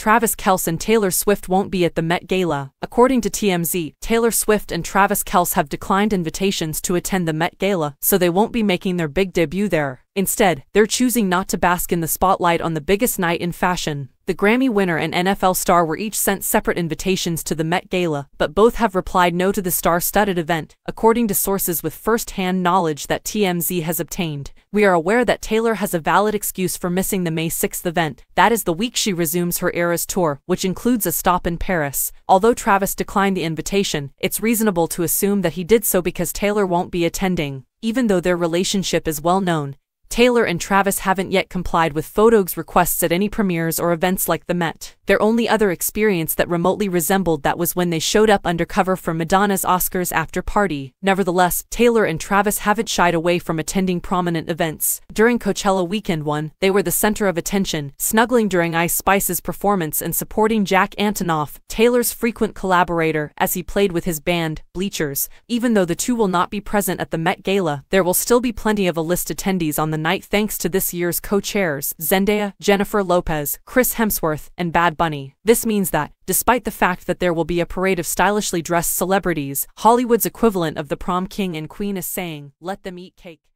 Travis Kelce and Taylor Swift won't be at the Met Gala. According to TMZ, Taylor Swift and Travis Kelce have declined invitations to attend the Met Gala, so they won't be making their big debut there. Instead, they're choosing not to bask in the spotlight on the biggest night in fashion. The Grammy winner and NFL star were each sent separate invitations to the Met Gala, but both have replied no to the star-studded event, according to sources with first-hand knowledge that TMZ has obtained. We are aware that Taylor has a valid excuse for missing the May 6th event. That is the week she resumes her Eras tour, which includes a stop in Paris. Although Travis declined the invitation, it's reasonable to assume that he did so because Taylor won't be attending even though their relationship is well known, Taylor and Travis haven't yet complied with Photog's requests at any premieres or events like the Met. Their only other experience that remotely resembled that was when they showed up undercover for Madonna's Oscars after party. Nevertheless, Taylor and Travis haven't shied away from attending prominent events. During Coachella Weekend 1, they were the center of attention, snuggling during Ice Spice's performance and supporting Jack Antonoff, Taylor's frequent collaborator, as he played with his band, Bleachers. Even though the two will not be present at the Met Gala, there will still be plenty of A-list attendees on the night thanks to this year's co-chairs, Zendaya, Jennifer Lopez, Chris Hemsworth, and Bad Bunny. This means that, despite the fact that there will be a parade of stylishly dressed celebrities, Hollywood's equivalent of the prom king and queen is saying, let them eat cake.